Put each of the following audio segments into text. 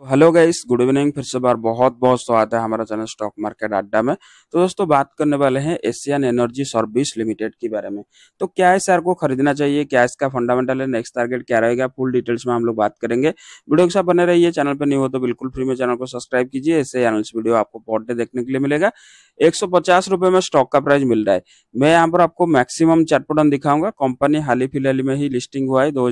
तो hello guys good evening फिर से बार बहुत बहुत स्वागत है हमारा चैनल स्टॉक मार्केट अड्डा में तो दोस्तों बात करने वाले हैं एशियन एनर्जी सर्विस लिमिटेड के बारे में तो क्या इस शेयर को खरीदना चाहिए क्या इसका फंडामेंटल है नेक्स्ट टारगेट क्या रहेगा फुल डिटेल्स में हम लोग बात करेंगे वीडियो के साथ बने रहिए चैनल पर नहीं हो तो बिल्कुल फ्री में चैनल को सब्सक्राइब कीजिए ऐसे एनालिस वीडियो आपको बहुत डे देखने के लिए मिलेगा एक रुपए में स्टॉक का प्राइस मिल रहा है मैं यहाँ पर आपको मैक्सिमम चटपटन दिखाऊंगा कंपनी हाल ही फिलहाल में ही लिस्टिंग हुआ है दो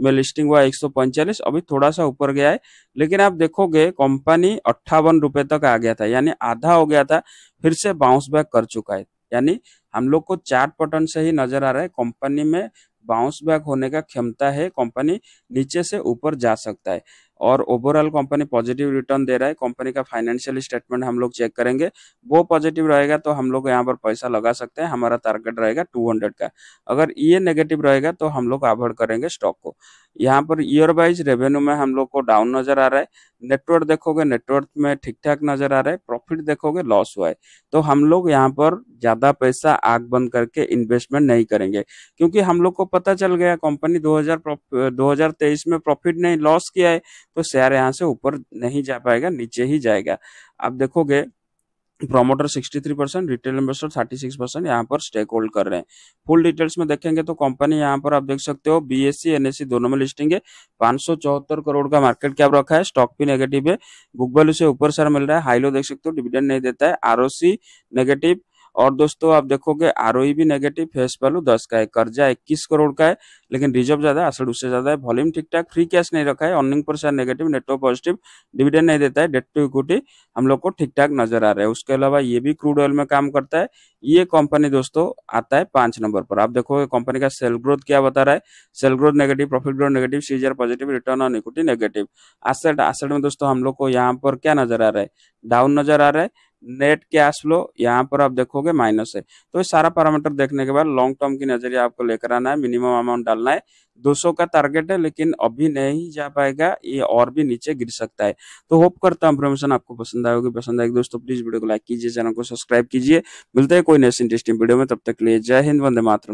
में लिस्टिंग हुआ एक अभी थोड़ा सा ऊपर गया है लेकिन आप देखोगे कंपनी अट्ठावन रुपए तक आ गया था यानी आधा हो गया था फिर से बाउंस बैक कर चुका है यानी हम लोग को चार्ट पटन से ही नजर आ रहा है कंपनी में बाउंस बैक होने का क्षमता है कंपनी नीचे से ऊपर जा सकता है और ओवरऑल कंपनी पॉजिटिव रिटर्न दे रहा है कंपनी का फाइनेंशियल स्टेटमेंट हम लोग चेक करेंगे वो पॉजिटिव रहेगा तो हम लोग यहाँ पर पैसा लगा सकते हैं हमारा टारगेट रहेगा 200 का अगर ये नेगेटिव रहेगा तो हम लोग अवॉइड करेंगे स्टॉक को यहाँ पर ईयर वाइज रेवेन्यू में हम लोग को डाउन नजर आ रहा है नेटवर्क देखोगे नेटवर्क में ठीक ठाक नजर आ रहा है प्रॉफिट देखोगे लॉस हुआ है तो हम लोग यहाँ पर ज्यादा पैसा आग बंद करके इन्वेस्टमेंट नहीं करेंगे क्योंकि हम लोग को पता चल गया कंपनी 2000 2023 में प्रॉफिट नहीं लॉस किया है तो शेयर यहाँ से ऊपर नहीं जा पाएगा नीचे ही जाएगा आप देखोगे promoter 63 percent retail investor 36 percent यहाँ पर स्टेक होल्ड कर रहे हैं फुल डिटेल्स में देखेंगे तो कंपनी यहाँ पर आप देख सकते हो बीएससी एनएससी e, e दोनों में लिस्टिंग है पांच करोड़ का मार्केट कैप रखा है स्टॉक भी नेगेटिव है बुक वैल्यू से ऊपर सर मिल रहा है हाई देख सकते हो डिविडेंड नहीं देता है आरओसी नेगेटिव और दोस्तों आप देखोगे आर e भी नेगेटिव फेस वैल्यू दस का है कर्जा इक्कीस करोड़ का है लेकिन रिजर्व ज्यादा असर उससे ज्यादा है वॉल्यूम ठीक ठाक फ्री कैश नहीं रखा है earning per share negative network positive dividend नहीं देता है डेट टू इक्विटी हम लोग को ठीक ठाक नजर आ रहा है उसके अलावा ये भी क्रूड ऑयल में काम करता है ये कंपनी दोस्तों आता है पांच नंबर पर आप देखोगे कंपनी का सेल ग्रोथ क्या बता रहा है sale growth negative profit growth negative सीजर positive return on equity negative asset asset में दोस्तों हम लोग को यहाँ पर क्या नजर आ रहा है डाउन नजर आ रहा है नेट कैश फ्लो यहाँ पर आप देखोगे माइनस है तो ये सारा पैरामीटर देखने के बाद लॉन्ग टर्म की नजरिया आपको लेकर आना है मिनिमम अमाउंट डालना है 200 का टारगेट है लेकिन अभी नहीं जा पाएगा ये और भी नीचे गिर सकता है तो होप करता हूँ इन्फॉर्मेशन आपको पसंद आएगी पसंद आएगी दोस्तों प्लीज वीडियो को लाइक कीजिए चैनल को सब्सक्राइब कीजिए मिलते हैं कोई नेक्स्ट इंटरेस्टिंग वीडियो में तब तक लिए जय हिंद वंदे मातृ